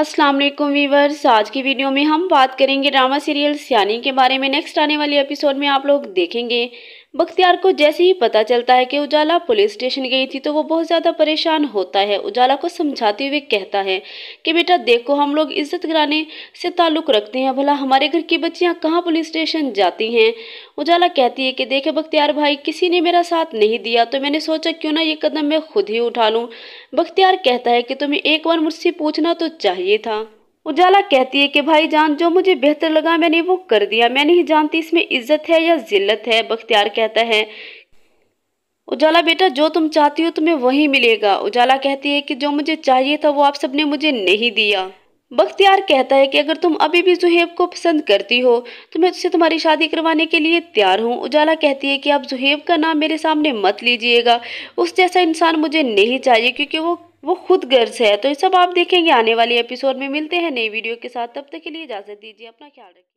अस्सलाम वालेकुम वीवर्स आज की वीडियो में हम बात करेंगे ड्रामा सीरियल सियानी के बारे में नेक्स्ट आने वाले एपिसोड में आप लोग देखेंगे बख्तियार को जैसे ही पता चलता है कि उजाला पुलिस स्टेशन गई थी तो वो बहुत ज़्यादा परेशान होता है उजाला को समझाते हुए कहता है कि बेटा देखो हम लोग इज्जत कराने से ताल्लुक़ रखते हैं भला हमारे घर की बच्चियाँ कहाँ पुलिस स्टेशन जाती हैं उजाला कहती है कि देखे बख्तियार भाई किसी ने मेरा साथ नहीं दिया तो मैंने सोचा क्यों ना ये कदम मैं खुद ही उठा लूँ बख्तियार कहता है कि तुम्हें एक बार मुझसे पूछना तो चाहिए था उजाला कहती है कि भाई जान जो मुझे बेहतर लगा मैंने वो कर दिया मैं नहीं जानती इसमें इज्जत है या जिल्लत है बख्तियार कहता है उजाला बेटा जो तुम चाहती हो तुम्हें वही मिलेगा उजाला कहती है कि जो मुझे चाहिए था वो आप सबने मुझे नहीं दिया बख्तियार कहता है कि अगर तुम अभी भी जुहेब को पसंद करती हो तो मैं उससे तुम्हारी शादी करवाने के लिए तैयार हूँ उजाला कहती है कि आप जुहेब का नाम मेरे सामने मत लीजिएगा उस जैसा इंसान मुझे नहीं चाहिए क्योंकि वो वो खुद गर्ज है तो ये सब आप देखेंगे आने वाले एपिसोड में मिलते हैं नई वीडियो के साथ तब तक के लिए इजाज़त दीजिए अपना ख्याल रखें